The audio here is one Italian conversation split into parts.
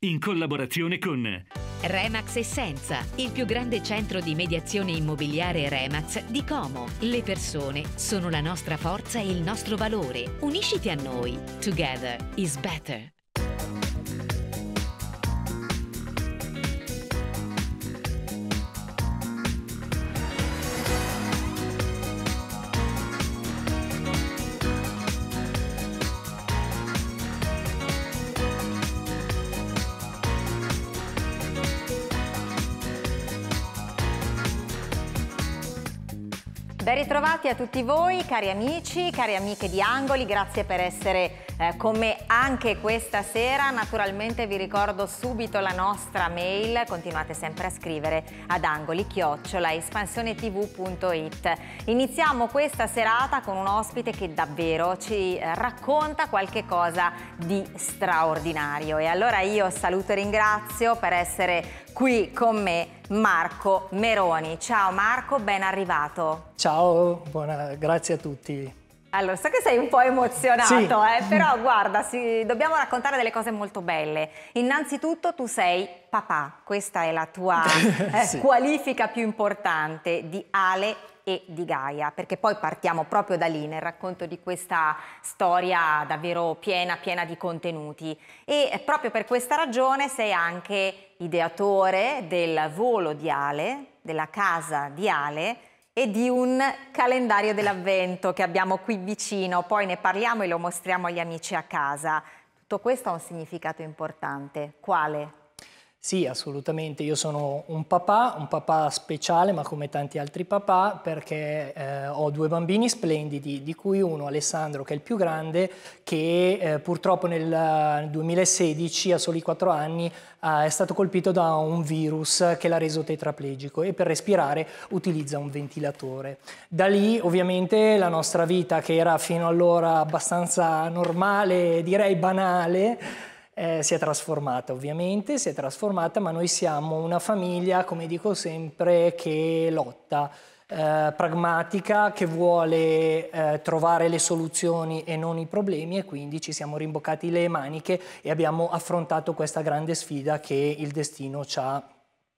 in collaborazione con Remax Essenza, il più grande centro di mediazione immobiliare Remax di Como. Le persone sono la nostra forza e il nostro valore. Unisciti a noi. Together is better. Ben ritrovati a tutti voi, cari amici, cari amiche di Angoli, grazie per essere eh, con me anche questa sera. Naturalmente vi ricordo subito la nostra mail, continuate sempre a scrivere ad angoli-espansionetv.it. Iniziamo questa serata con un ospite che davvero ci eh, racconta qualche cosa di straordinario. E allora io saluto e ringrazio per essere qui con me Marco Meroni. Ciao Marco, ben arrivato. Ciao, buona, grazie a tutti. Allora, so che sei un po' emozionato, sì. eh, però guarda, sì, dobbiamo raccontare delle cose molto belle. Innanzitutto tu sei papà, questa è la tua eh, sì. qualifica più importante di Ale e di Gaia, perché poi partiamo proprio da lì nel racconto di questa storia davvero piena, piena di contenuti. E proprio per questa ragione sei anche ideatore del volo di Ale, della casa di Ale, e di un calendario dell'avvento che abbiamo qui vicino, poi ne parliamo e lo mostriamo agli amici a casa. Tutto questo ha un significato importante. Quale? Sì, assolutamente. Io sono un papà, un papà speciale, ma come tanti altri papà, perché eh, ho due bambini splendidi, di cui uno, Alessandro, che è il più grande, che eh, purtroppo nel 2016, a soli 4 anni, eh, è stato colpito da un virus che l'ha reso tetraplegico e per respirare utilizza un ventilatore. Da lì, ovviamente, la nostra vita, che era fino allora abbastanza normale, direi banale, eh, si è trasformata ovviamente, si è trasformata, ma noi siamo una famiglia, come dico sempre, che lotta, eh, pragmatica, che vuole eh, trovare le soluzioni e non i problemi e quindi ci siamo rimboccati le maniche e abbiamo affrontato questa grande sfida che il destino ci ha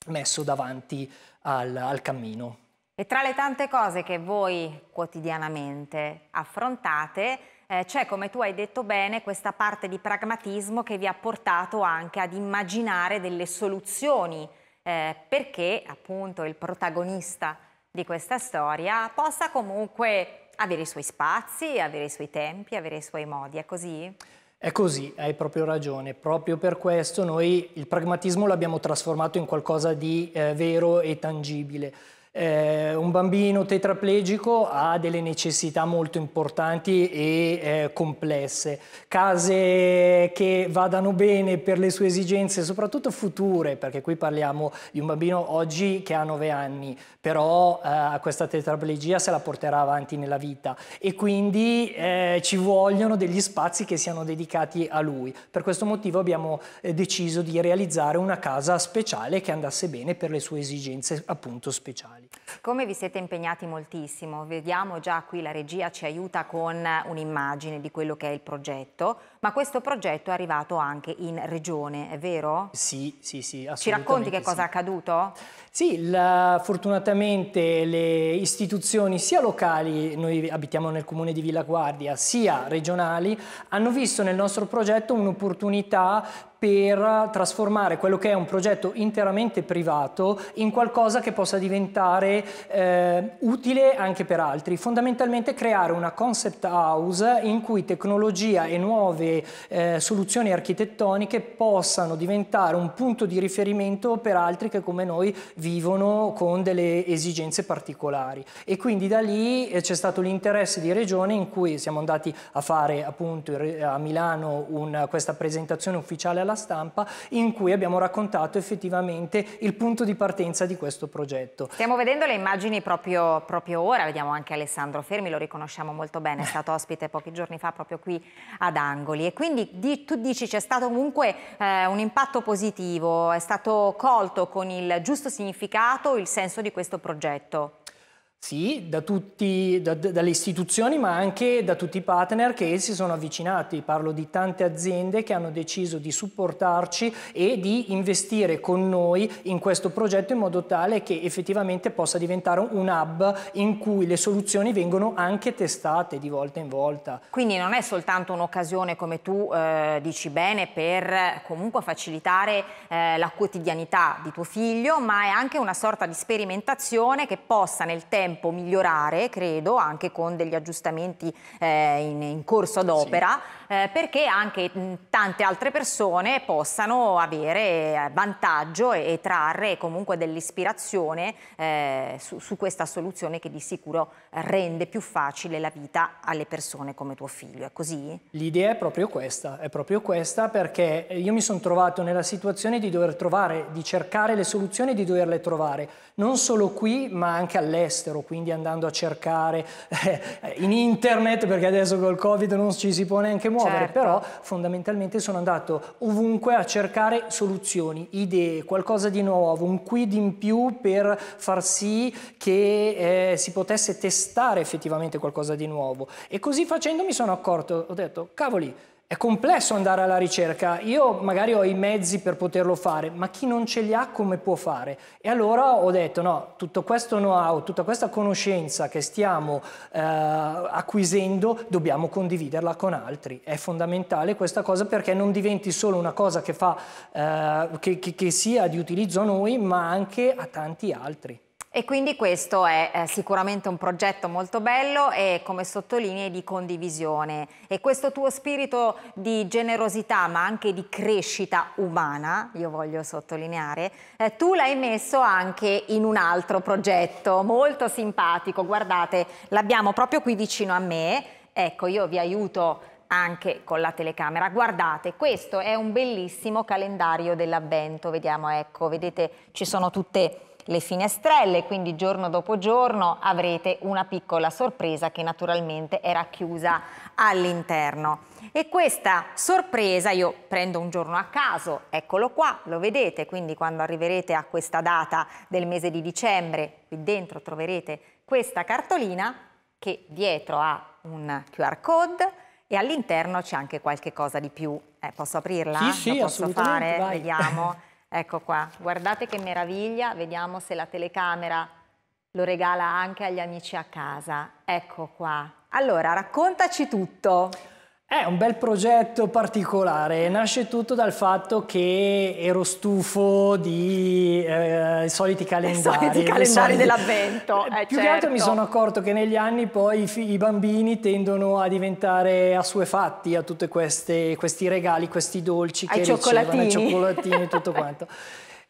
messo davanti al, al cammino. E tra le tante cose che voi quotidianamente affrontate, eh, c'è, cioè, come tu hai detto bene, questa parte di pragmatismo che vi ha portato anche ad immaginare delle soluzioni eh, perché appunto il protagonista di questa storia possa comunque avere i suoi spazi, avere i suoi tempi, avere i suoi modi, è così? È così, hai proprio ragione. Proprio per questo noi il pragmatismo l'abbiamo trasformato in qualcosa di eh, vero e tangibile. Eh, un bambino tetraplegico ha delle necessità molto importanti e eh, complesse. Case che vadano bene per le sue esigenze, soprattutto future, perché qui parliamo di un bambino oggi che ha 9 anni, però eh, questa tetraplegia se la porterà avanti nella vita e quindi eh, ci vogliono degli spazi che siano dedicati a lui. Per questo motivo abbiamo eh, deciso di realizzare una casa speciale che andasse bene per le sue esigenze appunto speciali. Come vi siete impegnati moltissimo, vediamo già qui la regia ci aiuta con un'immagine di quello che è il progetto, ma questo progetto è arrivato anche in regione, è vero? Sì, sì, sì, assolutamente. Ci racconti che sì. cosa è accaduto? Sì, la, fortunatamente le istituzioni sia locali, noi abitiamo nel comune di Villa Guardia, sia regionali, hanno visto nel nostro progetto un'opportunità per trasformare quello che è un progetto interamente privato in qualcosa che possa diventare eh, utile anche per altri. Fondamentalmente creare una concept house in cui tecnologia e nuove eh, soluzioni architettoniche possano diventare un punto di riferimento per altri che come noi vivono con delle esigenze particolari. E quindi da lì eh, c'è stato l'interesse di Regione in cui siamo andati a fare appunto a Milano un, questa presentazione ufficiale alla alla stampa in cui abbiamo raccontato effettivamente il punto di partenza di questo progetto. Stiamo vedendo le immagini proprio, proprio ora, vediamo anche Alessandro Fermi, lo riconosciamo molto bene, è stato ospite pochi giorni fa proprio qui ad Angoli e quindi di, tu dici c'è stato comunque eh, un impatto positivo, è stato colto con il giusto significato il senso di questo progetto. Sì, da tutti, da, dalle istituzioni ma anche da tutti i partner che si sono avvicinati. Parlo di tante aziende che hanno deciso di supportarci e di investire con noi in questo progetto in modo tale che effettivamente possa diventare un hub in cui le soluzioni vengono anche testate di volta in volta. Quindi non è soltanto un'occasione come tu eh, dici bene per comunque facilitare eh, la quotidianità di tuo figlio ma è anche una sorta di sperimentazione che possa nel tempo tempo migliorare, credo, anche con degli aggiustamenti eh, in, in, corso d'opera, sì. eh, perché anche tante altre persone possano avere eh, vantaggio e, e trarre comunque dell'ispirazione eh, su, su, questa soluzione che di sicuro rende più facile la vita alle persone come tuo figlio. È così? L'idea è proprio questa, è proprio questa perché io mi sono trovato nella situazione di dover trovare, di cercare le soluzioni e di doverle trovare, non solo qui ma anche all'estero all'estero, quindi andando a cercare eh, in internet, perché adesso col Covid non ci si può neanche muovere, certo. però fondamentalmente sono andato ovunque a cercare soluzioni, idee, qualcosa di nuovo, un quid in più per far sì che eh, si potesse testare effettivamente qualcosa di nuovo. E così facendo mi sono accorto, ho detto, cavoli, è complesso andare alla ricerca, io magari ho i mezzi per poterlo fare, ma chi non ce li ha come può fare? E allora ho detto no, tutto questo know-how, tutta questa conoscenza che stiamo eh, acquisendo dobbiamo condividerla con altri, è fondamentale questa cosa perché non diventi solo una cosa che, fa, eh, che, che, che sia di utilizzo a noi ma anche a tanti altri. E quindi questo è eh, sicuramente un progetto molto bello e come sottolinei di condivisione e questo tuo spirito di generosità ma anche di crescita umana, io voglio sottolineare, eh, tu l'hai messo anche in un altro progetto molto simpatico, guardate l'abbiamo proprio qui vicino a me, ecco io vi aiuto anche con la telecamera. Guardate, questo è un bellissimo calendario dell'avvento, vediamo ecco, vedete ci sono tutte le finestrelle, quindi giorno dopo giorno avrete una piccola sorpresa che naturalmente era chiusa all'interno. E questa sorpresa, io prendo un giorno a caso, eccolo qua, lo vedete, quindi quando arriverete a questa data del mese di dicembre, qui dentro troverete questa cartolina che dietro ha un QR code e all'interno c'è anche qualche cosa di più. Eh, posso aprirla? Sì, sì, Lo posso fare? Vai. Vediamo. Ecco qua, guardate che meraviglia, vediamo se la telecamera lo regala anche agli amici a casa. Ecco qua. Allora, raccontaci tutto. È un bel progetto particolare, nasce tutto dal fatto che ero stufo di eh, soliti calendari. I soliti calendari soliti... dell'avvento. Eh, eh Più certo. che altro mi certo. sono accorto che negli anni poi i, figli, i bambini tendono a diventare assuefatti a tutti questi regali, questi dolci ai che ricevano, ai cioccolatini e tutto quanto.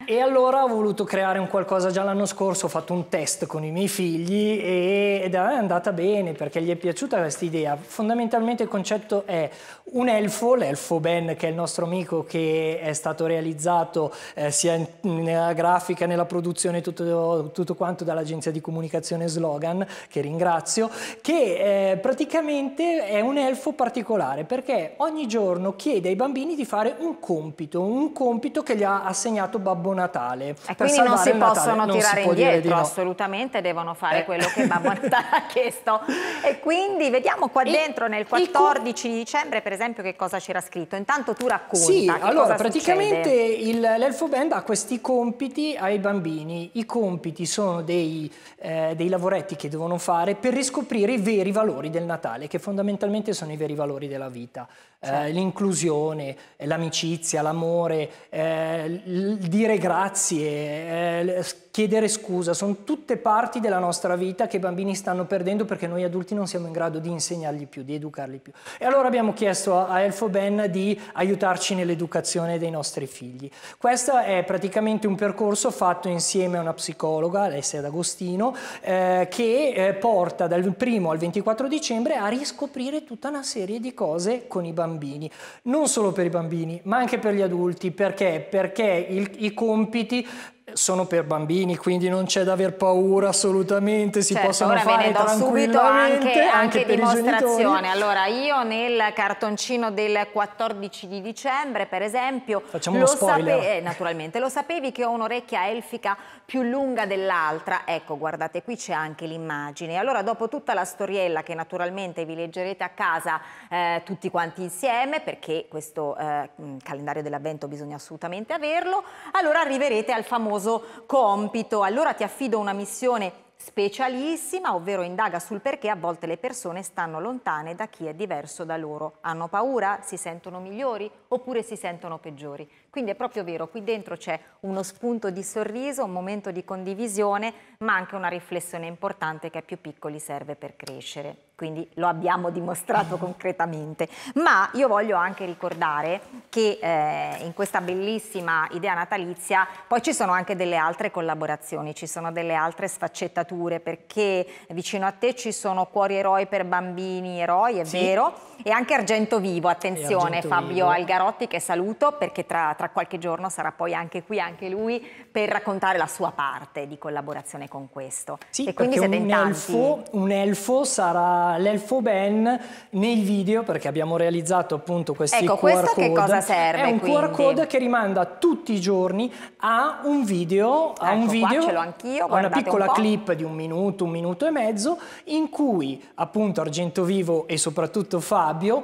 E allora ho voluto creare un qualcosa già l'anno scorso, ho fatto un test con i miei figli ed è andata bene perché gli è piaciuta questa idea. Fondamentalmente il concetto è un elfo, l'elfo Ben che è il nostro amico che è stato realizzato eh, sia nella grafica, nella produzione, tutto, tutto quanto dall'agenzia di comunicazione Slogan, che ringrazio, che eh, praticamente è un elfo particolare perché ogni giorno chiede ai bambini di fare un compito, un compito che gli ha assegnato Babbo Babbo Natale. E quindi non si possono Natale, tirare si indietro, no. assolutamente devono fare eh. quello che Babbo Natale ha chiesto. E quindi vediamo qua il, dentro nel 14 il... dicembre per esempio che cosa c'era scritto. Intanto tu racconta. Sì, allora praticamente l'Elfo Band ha questi compiti ai bambini. I compiti sono dei, eh, dei lavoretti che devono fare per riscoprire i veri valori del Natale, che fondamentalmente sono i veri valori della vita. Eh, certo. Eh, l'inclusione, l'amicizia, l'amore, eh, dire grazie, eh, chiedere scusa, sono tutte parti della nostra vita che i bambini stanno perdendo perché noi adulti non siamo in grado di insegnargli più, di educarli più. E allora abbiamo chiesto a Elfo Ben di aiutarci nell'educazione dei nostri figli. Questo è praticamente un percorso fatto insieme a una psicologa, Alessia D'Agostino, eh, che eh, porta dal primo al 24 dicembre a riscoprire tutta una serie di cose con i bambini. Non solo per i bambini, ma anche per gli adulti. Perché? Perché il, i compiti sono per bambini, quindi non c'è da aver paura assolutamente, si certo, possono ora fare ve subito anche, anche, anche dimostrazione. Allora, io nel cartoncino del 14 di dicembre, per esempio, Facciamo lo sape- eh, naturalmente, lo sapevi che ho un'orecchia elfica più lunga dell'altra? Ecco, guardate, qui c'è anche l'immagine. Allora, dopo tutta la storiella che naturalmente vi leggerete a casa eh, tutti quanti insieme, perché questo eh, calendario dell'avvento bisogna assolutamente averlo, allora arriverete al famoso famoso compito. Allora ti affido una missione specialissima, ovvero indaga sul perché a volte le persone stanno lontane da chi è diverso da loro. Hanno paura, si sentono migliori oppure si sentono peggiori. Quindi è proprio vero, qui dentro c'è uno spunto di sorriso, un momento di condivisione, ma anche una riflessione importante che a più piccoli serve per crescere quindi lo abbiamo dimostrato concretamente. Ma io voglio anche ricordare che eh, in questa bellissima idea natalizia poi ci sono anche delle altre collaborazioni, ci sono delle altre sfaccettature perché vicino a te ci sono Cuori Eroi per bambini eroi, è sì. vero, e anche Argento Vivo, attenzione Argento Fabio Vivo. Algarotti che saluto perché tra, tra, qualche giorno sarà poi anche qui, anche lui, per raccontare la sua parte di collaborazione con questo. Sì, e quindi siete un in tanti. Elfo, un elfo sarà l'Elfo Ben nei video, perché abbiamo realizzato appunto questi ecco, QR code. Ecco, questo che cosa serve? È un quindi? QR code che rimanda tutti i giorni a un video, a ecco, un video, ce l'ho anch'io, a una piccola un clip di un minuto, un minuto e mezzo, in cui appunto Argento Vivo e soprattutto Fabio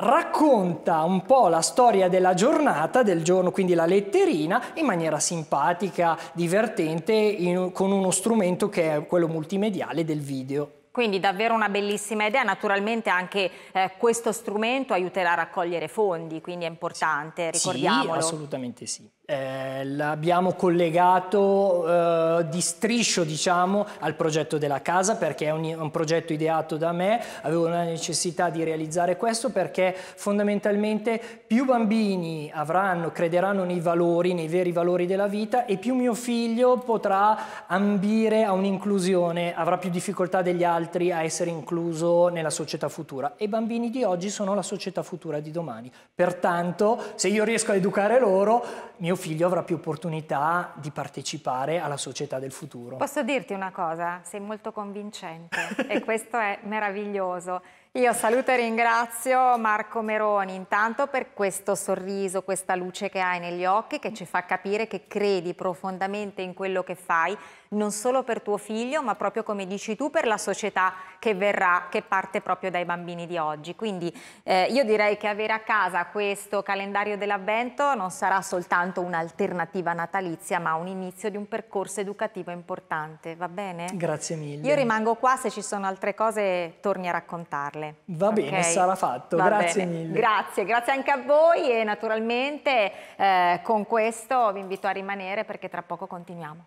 racconta un po' la storia della giornata, del giorno, quindi la letterina, in maniera simpatica, divertente, in, con uno strumento che è quello multimediale del video. Quindi davvero una bellissima idea, naturalmente anche eh, questo strumento aiuterà a raccogliere fondi, quindi è importante, ricordiamolo. Sì, assolutamente sì. Eh, l'abbiamo collegato eh, di striscio diciamo, al progetto della casa perché è un, un, progetto ideato da me, avevo la necessità di realizzare questo perché fondamentalmente più bambini avranno, crederanno nei valori, nei veri valori della vita e più mio figlio potrà ambire a un'inclusione, avrà più difficoltà degli altri a essere incluso nella società futura e i bambini di oggi sono la società futura di domani. Pertanto se io riesco a educare loro, mio figlio avrà più opportunità di partecipare alla società del futuro. Posso dirti una cosa? Sei molto convincente e questo è meraviglioso. Io saluto e ringrazio Marco Meroni intanto per questo sorriso, questa luce che hai negli occhi che ci fa capire che credi profondamente in quello che fai, non solo per tuo figlio ma proprio come dici tu per la società che verrà, che parte proprio dai bambini di oggi. Quindi eh, io direi che avere a casa questo calendario dell'avvento non sarà soltanto un'alternativa natalizia ma un inizio di un percorso educativo importante, va bene? Grazie mille. Io rimango qua, se ci sono altre cose torni a raccontarle male. Va okay? bene, sarà fatto. Va grazie bene. mille. Grazie, grazie anche a voi e naturalmente eh, con questo vi invito a rimanere perché tra poco continuiamo.